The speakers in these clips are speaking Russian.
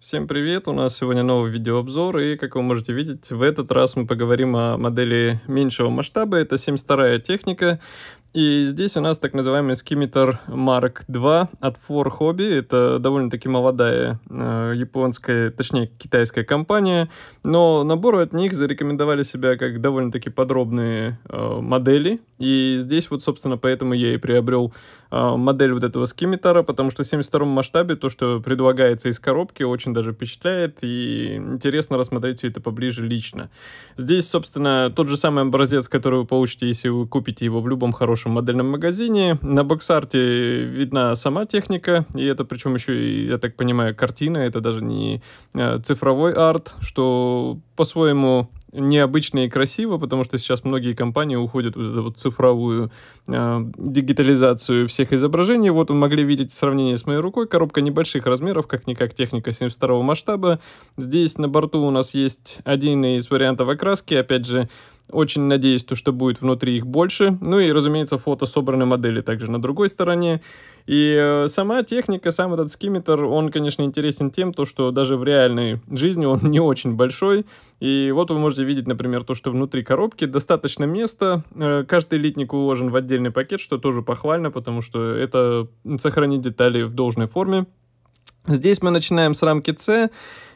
Всем привет! У нас сегодня новый видеообзор, и, как вы можете видеть, в этот раз мы поговорим о модели меньшего масштаба. Это 72-я техника, и здесь у нас так называемый скиметр Mark II от Four Hobby. Это довольно-таки молодая э, японская, точнее китайская компания. Но наборы от них зарекомендовали себя как довольно-таки подробные э, модели. И здесь вот, собственно, поэтому я и приобрел э, модель вот этого скиметра, потому что в 72 масштабе то, что предлагается из коробки, очень даже впечатляет. И интересно рассмотреть все это поближе лично. Здесь, собственно, тот же самый образец, который вы получите, если вы купите его в любом хорошем хорошем модельном магазине. На боксарте видна сама техника, и это причем еще, и, я так понимаю, картина, это даже не э, цифровой арт, что по-своему необычно и красиво, потому что сейчас многие компании уходят в эту вот цифровую э, дигитализацию всех изображений. Вот вы могли видеть сравнение с моей рукой. Коробка небольших размеров, как-никак техника 72 масштаба. Здесь на борту у нас есть один из вариантов окраски. Опять же, очень надеюсь, то, что будет внутри их больше. Ну и, разумеется, фото собранной модели также на другой стороне. И э, сама техника, сам этот скиметр, он, конечно, интересен тем, то, что даже в реальной жизни он не очень большой. И вот вы можете видеть, например, то, что внутри коробки достаточно места. Э, каждый литник уложен в отдельный пакет, что тоже похвально, потому что это сохранит детали в должной форме. Здесь мы начинаем с рамки C.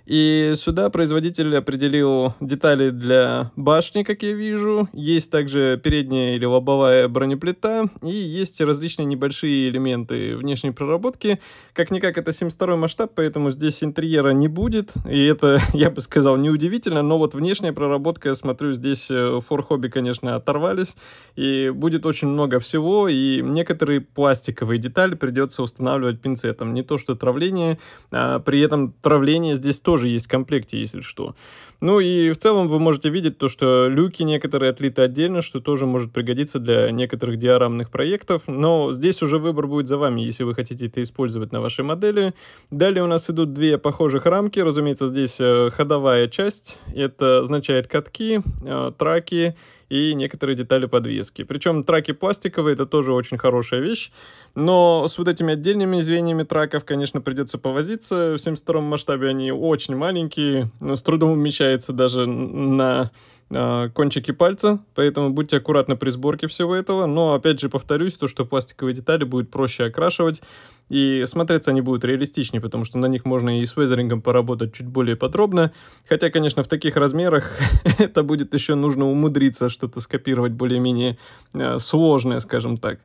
И сюда производитель определил детали для башни, как я вижу. Есть также передняя или лобовая бронеплита. И есть различные небольшие элементы внешней проработки. Как-никак это 72 масштаб, поэтому здесь интерьера не будет. И это, я бы сказал, неудивительно. Но вот внешняя проработка, я смотрю, здесь фор э, хобби, конечно, оторвались. И будет очень много всего. И некоторые пластиковые детали придется устанавливать пинцетом. Не то, что травление. А при этом травление здесь тоже тоже есть в комплекте, если что. Ну и в целом вы можете видеть то, что люки некоторые отлиты отдельно, что тоже может пригодиться для некоторых диорамных проектов, но здесь уже выбор будет за вами, если вы хотите это использовать на вашей модели. Далее у нас идут две похожих рамки, разумеется, здесь э, ходовая часть, это означает катки, э, траки, и некоторые детали подвески. Причем траки пластиковые, это тоже очень хорошая вещь, но с вот этими отдельными звеньями траков, конечно, придется повозиться. В 72 масштабе они очень маленькие, но с трудом умещается даже на а, кончики пальца, поэтому будьте аккуратны при сборке всего этого. Но опять же повторюсь, то, что пластиковые детали будет проще окрашивать, и смотреться они будут реалистичнее, потому что на них можно и с везерингом поработать чуть более подробно. Хотя, конечно, в таких размерах это будет еще нужно умудриться что-то скопировать более-менее э, сложное, скажем так.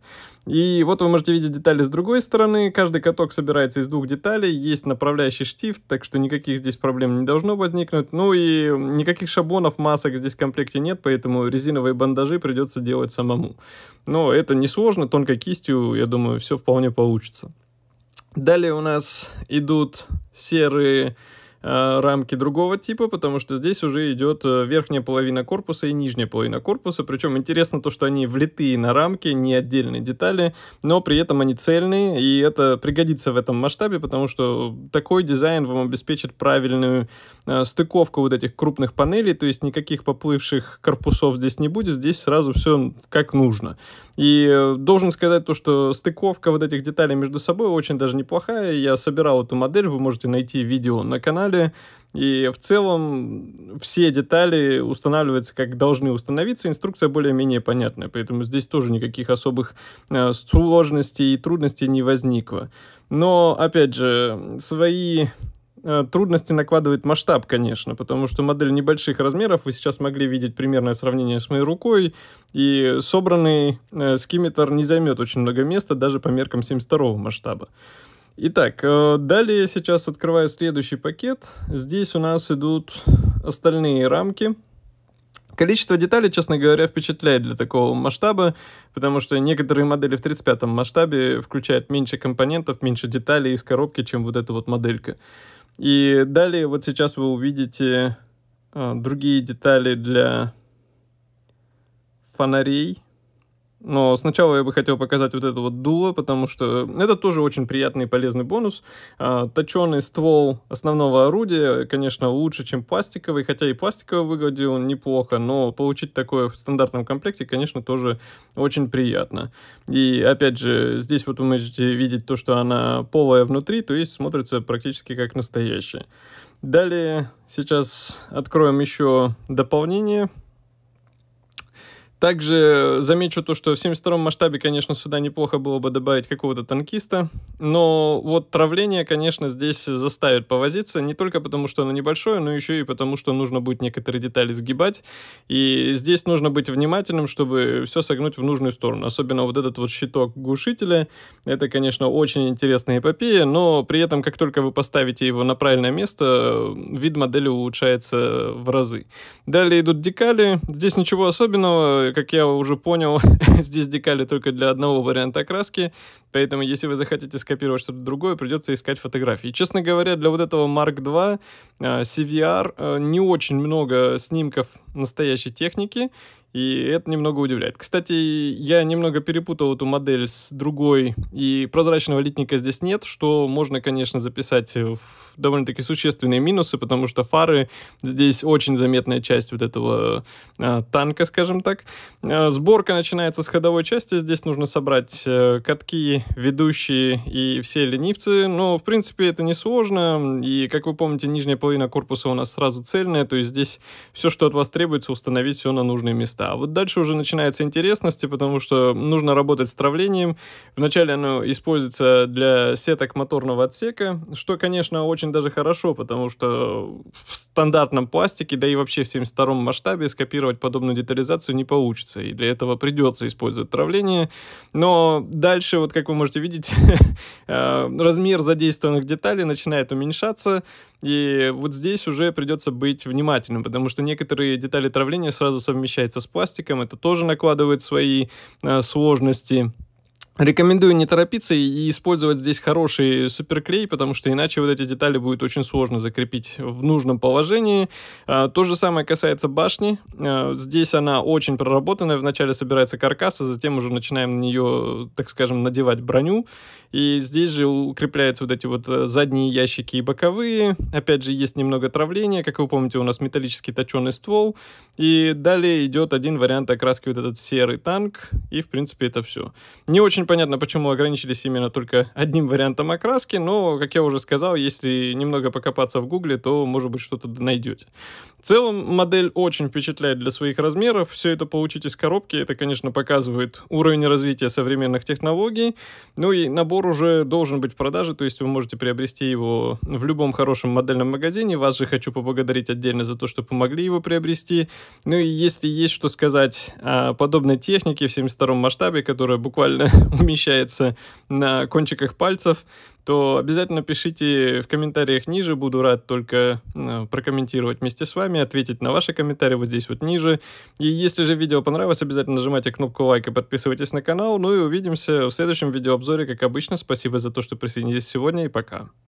И вот вы можете видеть детали с другой стороны. Каждый каток собирается из двух деталей. Есть направляющий штифт, так что никаких здесь проблем не должно возникнуть. Ну и никаких шаблонов, масок здесь в комплекте нет, поэтому резиновые бандажи придется делать самому. Но это несложно, тонкой кистью, я думаю, все вполне получится. Далее у нас идут серые Э, рамки другого типа, потому что здесь уже идет э, верхняя половина корпуса и нижняя половина корпуса. Причем интересно то, что они влитые на рамки, не отдельные детали, но при этом они цельные, и это пригодится в этом масштабе, потому что такой дизайн вам обеспечит правильную э, стыковку вот этих крупных панелей, то есть никаких поплывших корпусов здесь не будет, здесь сразу все как нужно. И должен сказать то, что стыковка вот этих деталей между собой очень даже неплохая. Я собирал эту модель, вы можете найти видео на канале, канале. И в целом все детали устанавливаются как должны установиться. Инструкция более-менее понятная, поэтому здесь тоже никаких особых э, сложностей и трудностей не возникло. Но, опять же, свои э, трудности накладывает масштаб, конечно, потому что модель небольших размеров, вы сейчас могли видеть примерное сравнение с моей рукой, и собранный э, скиметр не займет очень много места даже по меркам 72 го масштаба. Итак, э, далее сейчас открываю следующий пакет. Здесь у нас идут остальные рамки. Количество деталей, честно говоря, впечатляет для такого масштаба, потому что некоторые модели в 35-м масштабе включают меньше компонентов, меньше деталей из коробки, чем вот эта вот моделька. И далее вот сейчас вы увидите э, другие детали для фонарей, но сначала я бы хотел показать вот это вот дуло, потому что это тоже очень приятный и полезный бонус. А, Точеный ствол основного орудия, конечно, лучше, чем пластиковый, хотя и пластиковый выглядел неплохо, но получить такое в стандартном комплекте, конечно, тоже очень приятно. И опять же, здесь вот вы можете видеть то, что она полая внутри, то есть смотрится практически как настоящая. Далее сейчас откроем еще дополнение. Также замечу то, что в 72-м масштабе, конечно, сюда неплохо было бы добавить какого-то танкиста, но вот травление, конечно, здесь заставит повозиться, не только потому, что оно небольшое, но еще и потому, что нужно будет некоторые детали сгибать, и здесь нужно быть внимательным, чтобы все согнуть в нужную сторону, особенно вот этот вот щиток глушителя, это, конечно, очень интересная эпопея, но при этом, как только вы поставите его на правильное место, вид модели улучшается в разы. Далее идут декали, здесь ничего особенного, Э, как я уже понял, здесь декали только для одного варианта окраски, поэтому если вы захотите скопировать что-то другое, придется искать фотографии. честно говоря, для вот этого Mark II э, CVR э, не очень много снимков настоящей техники, и это немного удивляет. Кстати, я немного перепутал эту модель с другой, и прозрачного литника здесь нет, что можно, конечно, записать в довольно-таки существенные минусы, потому что фары здесь очень заметная часть вот этого э, танка, скажем так. Э, сборка начинается с ходовой части, здесь нужно собрать э, катки, ведущие и все ленивцы, но в принципе это не сложно, и как вы помните, нижняя половина корпуса у нас сразу цельная, то есть здесь все, что от вас требуется, установить все на нужные места. Да, вот дальше уже начинаются интересности, потому что нужно работать с травлением. Вначале оно используется для сеток моторного отсека, что, конечно, очень даже хорошо, потому что в стандартном пластике, да и вообще в 72-м масштабе скопировать подобную детализацию не получится, и для этого придется использовать травление. Но дальше, вот как вы можете видеть, э, размер задействованных деталей начинает уменьшаться, и вот здесь уже придется быть внимательным, потому что некоторые детали травления сразу совмещаются с с пластиком, это тоже накладывает свои э, сложности. Рекомендую не торопиться и использовать здесь хороший суперклей, потому что иначе вот эти детали будет очень сложно закрепить в нужном положении. А, то же самое касается башни. А, здесь она очень проработанная. Вначале собирается каркас, а затем уже начинаем на нее, так скажем, надевать броню. И здесь же укрепляются вот эти вот э, задние ящики и боковые. Опять же, есть немного травления. Как вы помните, у нас металлический точеный ствол. И далее идет один вариант окраски вот этот серый танк. И, в принципе, это все. Не очень понятно, почему ограничились именно только одним вариантом окраски, но, как я уже сказал, если немного покопаться в гугле, то, может быть, что-то найдете. В целом, модель очень впечатляет для своих размеров. Все это получить из коробки, это, конечно, показывает уровень развития современных технологий. Ну и набор уже должен быть в продаже, то есть вы можете приобрести его в любом хорошем модельном магазине. Вас же хочу поблагодарить отдельно за то, что помогли его приобрести. Ну и если есть что сказать о подобной технике в 72 масштабе, которая буквально умещается на кончиках пальцев, то обязательно пишите в комментариях ниже, буду рад только э, прокомментировать вместе с вами, ответить на ваши комментарии вот здесь вот ниже. И если же видео понравилось, обязательно нажимайте кнопку лайк и подписывайтесь на канал, ну и увидимся в следующем видеообзоре, как обычно. Спасибо за то, что присоединились сегодня и пока.